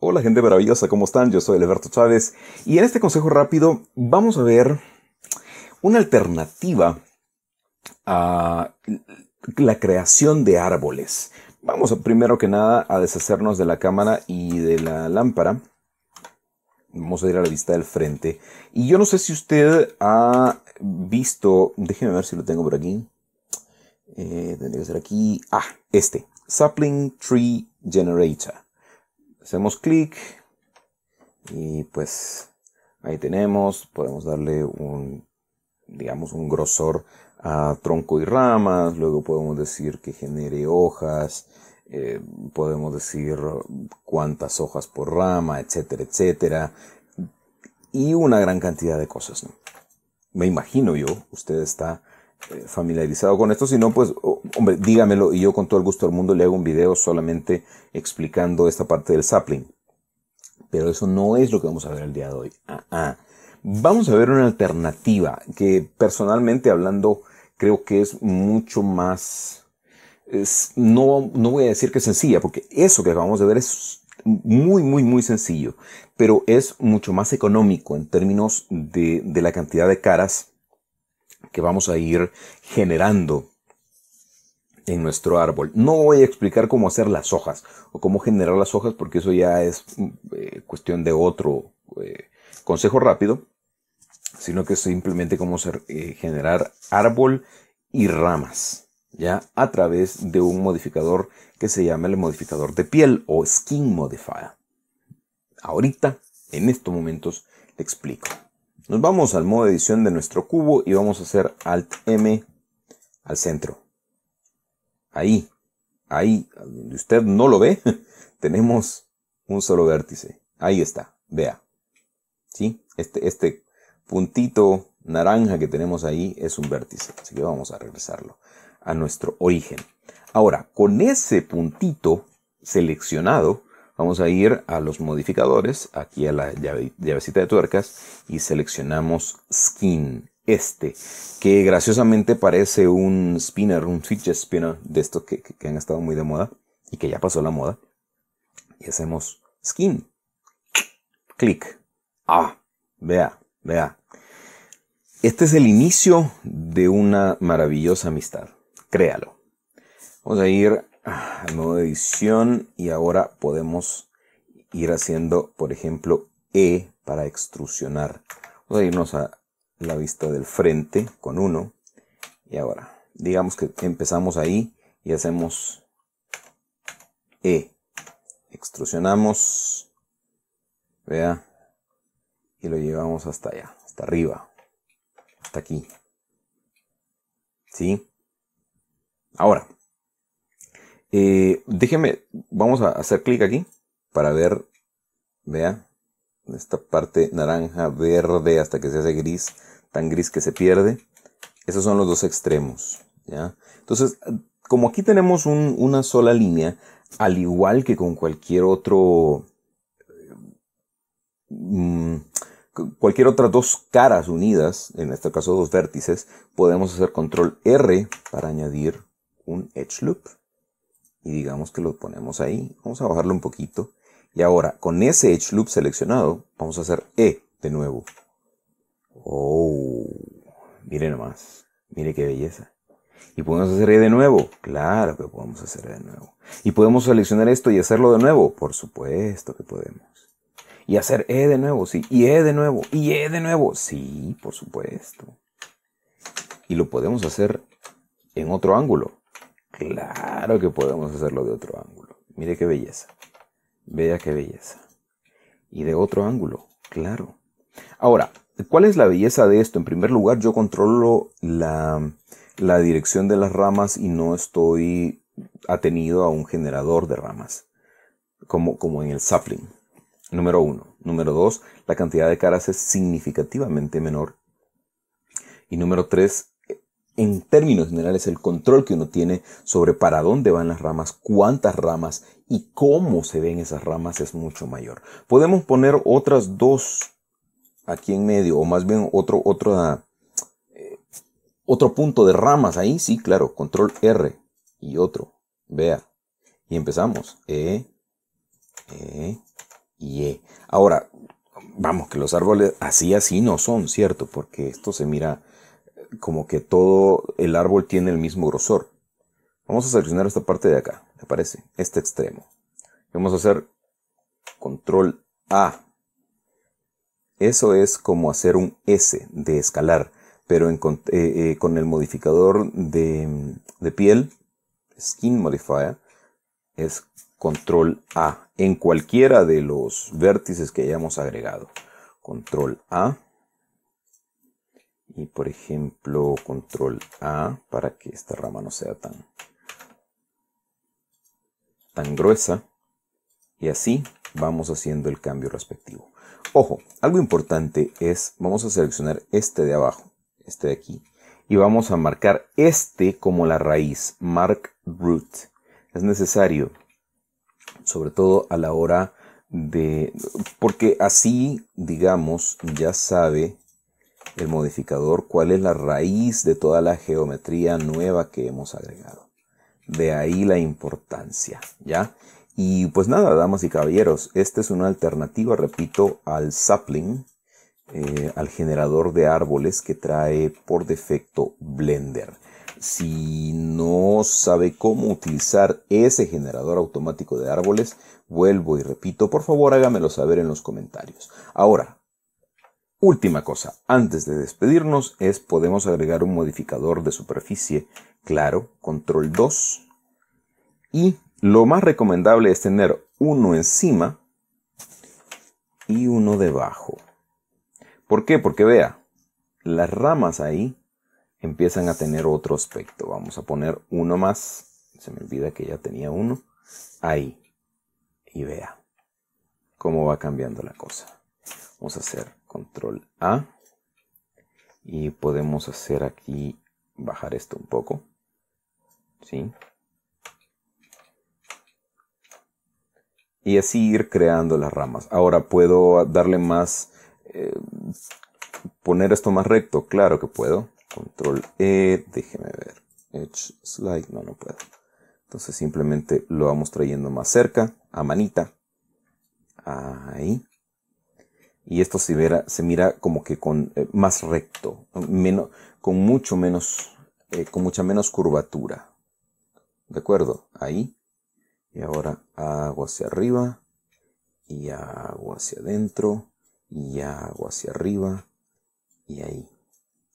Hola gente maravillosa, ¿cómo están? Yo soy Alberto Chávez y en este consejo rápido vamos a ver una alternativa a la creación de árboles. Vamos primero que nada a deshacernos de la cámara y de la lámpara. Vamos a ir a la vista del frente. Y yo no sé si usted ha visto, déjeme ver si lo tengo por aquí. Eh, tendría que ser aquí. Ah, este. Sapling Tree Generator hacemos clic y pues ahí tenemos, podemos darle un, digamos, un grosor a tronco y ramas, luego podemos decir que genere hojas, eh, podemos decir cuántas hojas por rama, etcétera, etcétera, y una gran cantidad de cosas. Me imagino yo, usted está eh, familiarizado con esto, si no, pues hombre, dígamelo y yo con todo el gusto del mundo le hago un video solamente explicando esta parte del sapling. Pero eso no es lo que vamos a ver el día de hoy. Ah, ah. Vamos a ver una alternativa que personalmente hablando creo que es mucho más... no, no voy a decir que es sencilla, porque eso que acabamos de ver es muy, muy, muy sencillo, pero es mucho más económico en términos de, de la cantidad de caras que vamos a ir generando en nuestro árbol. No voy a explicar cómo hacer las hojas o cómo generar las hojas porque eso ya es eh, cuestión de otro eh, consejo rápido, sino que simplemente cómo eh, generar árbol y ramas, ya a través de un modificador que se llama el modificador de piel o skin modifier. Ahorita, en estos momentos, te explico. Nos vamos al modo edición de nuestro cubo y vamos a hacer Alt M al centro ahí, ahí, donde usted no lo ve, tenemos un solo vértice. Ahí está, vea. ¿Sí? Este, este puntito naranja que tenemos ahí es un vértice. Así que vamos a regresarlo a nuestro origen. Ahora, con ese puntito seleccionado, vamos a ir a los modificadores, aquí a la llavecita de tuercas, y seleccionamos Skin, este, que graciosamente parece un spinner, un switch spinner de estos que, han estado muy de moda y que ya pasó la moda. Y hacemos skin. Clic. Ah, vea, vea. Este es el inicio de una maravillosa amistad. Créalo. Vamos a ir al modo edición y ahora podemos ir haciendo, por ejemplo, E para extrusionar. Vamos a irnos a la vista del frente con uno, Y ahora, digamos que empezamos ahí y hacemos E. Extrusionamos, vea, y lo llevamos hasta allá, hasta arriba, hasta aquí. ¿Sí? Ahora, eh, déjeme, vamos a hacer clic aquí para ver, vea, esta parte naranja, verde, hasta que se hace gris, tan gris que se pierde. Esos son los dos extremos, ¿ya? Entonces, como aquí tenemos una sola línea, al igual que con cualquier otro... Mm, cualquier otra dos caras unidas, en este caso dos vértices, podemos hacer control R para añadir un edge loop. Y digamos que lo ponemos ahí. Vamos a bajarlo un poquito. Y ahora, con ese edge loop seleccionado, vamos a hacer E de nuevo. Oh, mire nomás. Mire qué belleza. Y podemos hacer E de nuevo. Claro que podemos hacer E de nuevo. Y podemos seleccionar esto y hacerlo de nuevo. Por supuesto que podemos. Y hacer E de nuevo, sí. Y E de nuevo. Y E de nuevo. Sí, por supuesto. Y lo podemos hacer en otro ángulo. Claro que podemos hacerlo de otro ángulo. Mire qué belleza. Vea qué belleza. Y de otro ángulo, claro. Ahora, ¿cuál es la belleza de esto? En primer lugar, yo controlo la, la dirección de las ramas y no estoy atenido a un generador de ramas, como, como en el sapling. Número uno. Número dos, la cantidad de caras es significativamente menor. Y número tres, en términos generales el control que uno tiene sobre para dónde van las ramas, cuántas ramas y cómo se ven esas ramas es mucho mayor. Podemos poner otras dos aquí en medio o más bien otro, otro, eh, otro punto de ramas ahí, sí, claro, control R y otro, vea. Y empezamos. E, E y E. Ahora, vamos, que los árboles así, así no son, ¿cierto? Porque esto se mira como que todo el árbol tiene el mismo grosor. Vamos a seleccionar esta parte de acá, me parece? Este extremo. vamos a hacer control A. Eso es como hacer un S de escalar, pero eh, eh, con el modificador de, de piel, Skin Modifier, es control A en cualquiera de los vértices que hayamos agregado. Control A y por ejemplo control A para que esta rama no sea tan, tan gruesa y así vamos haciendo el cambio respectivo. Ojo, algo importante es, vamos a seleccionar este de abajo, este de aquí, y vamos a marcar este como la raíz, mark root. Es necesario, sobre todo a la hora de, porque así, digamos, ya sabe el modificador cuál es la raíz de toda la geometría nueva que hemos agregado. De ahí la importancia, ¿ya? Y pues nada, damas y caballeros, esta es una alternativa, repito, al sapling, eh, al generador de árboles que trae por defecto Blender. Si no sabe cómo utilizar ese generador automático de árboles, vuelvo y repito, por favor hágamelo saber en los comentarios. Ahora, Última cosa, antes de despedirnos es podemos agregar un modificador de superficie, claro, control 2. Y lo más recomendable es tener uno encima y uno debajo. ¿Por qué? Porque vea, las ramas ahí empiezan a tener otro aspecto. Vamos a poner uno más. Se me olvida que ya tenía uno. Ahí. Y vea cómo va cambiando la cosa. Vamos a hacer control A. Y podemos hacer aquí, bajar esto un poco. ¿Sí? Y así ir creando las ramas. Ahora puedo darle más, eh, poner esto más recto. Claro que puedo. Control E, déjeme ver. Edge slide, no, no puedo. Entonces simplemente lo vamos trayendo más cerca, a manita. Ahí y esto se, se mira como que con eh, más recto, menos, con mucho menos, eh, con mucha menos curvatura. ¿De acuerdo? Ahí. Y ahora hago hacia arriba, y hago hacia adentro, y hago hacia arriba, y ahí.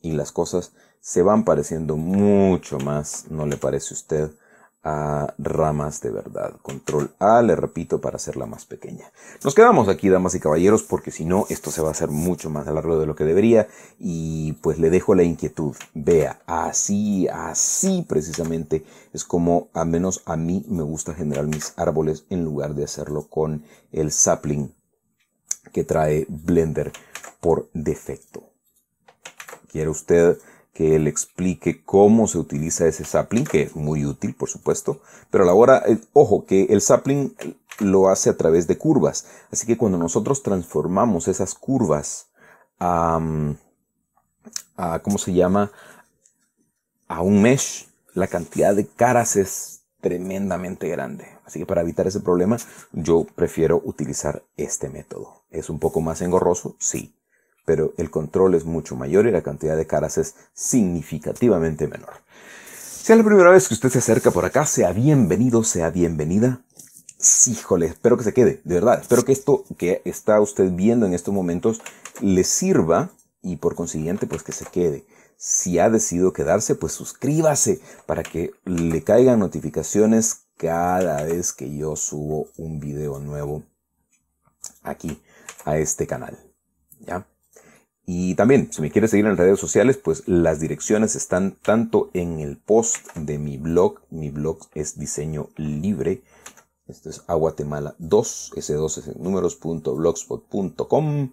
Y las cosas se van pareciendo mucho más, ¿no le parece a usted? a ramas de verdad. Control A, le repito, para hacerla más pequeña. Nos quedamos aquí, damas y caballeros, porque si no, esto se va a hacer mucho más largo de lo que debería. Y pues le dejo la inquietud. Vea, así, así precisamente es como, al menos a mí, me gusta generar mis árboles en lugar de hacerlo con el sapling que trae Blender por defecto. Quiere usted que él explique cómo se utiliza ese sapling, que es muy útil, por supuesto, pero a la hora, eh, ojo, que el sapling lo hace a través de curvas, así que cuando nosotros transformamos esas curvas a, mm, a ¿cómo se llama?, a un mesh, la cantidad de caras es tremendamente grande. Así que para evitar ese problema, yo prefiero utilizar este método. ¿Es un poco más engorroso? Sí, pero el control es mucho mayor y la cantidad de caras es significativamente menor. Si es la primera vez que usted se acerca por acá, sea bienvenido, sea bienvenida. Híjole, espero que se quede, de verdad. Espero que esto que está usted viendo en estos momentos le sirva y por consiguiente pues que se quede. Si ha decidido quedarse, pues suscríbase para que le caigan notificaciones cada vez que yo subo un video nuevo aquí a este canal. ¿Ya? Y también, si me quieres seguir en redes sociales, pues las direcciones están tanto en el post de mi blog, mi blog es diseño libre, esto es aguatemala 2, s2 números.blogspot.com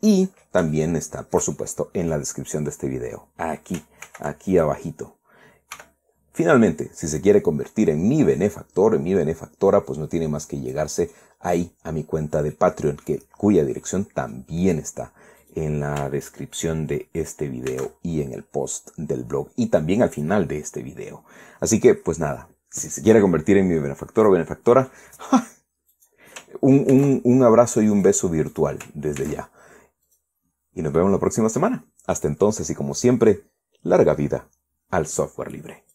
y también está, por supuesto, en la descripción de este video, aquí, aquí abajito. Finalmente, si se quiere convertir en mi benefactor, en mi benefactora, pues no tiene más que llegarse ahí a mi cuenta de Patreon, que, cuya dirección también está en la descripción de este video y en el post del blog y también al final de este video. Así que pues nada, si se quiere convertir en mi benefactor o benefactora, un, un abrazo y un beso virtual desde ya. Y nos vemos la próxima semana. Hasta entonces y como siempre, larga vida al software libre.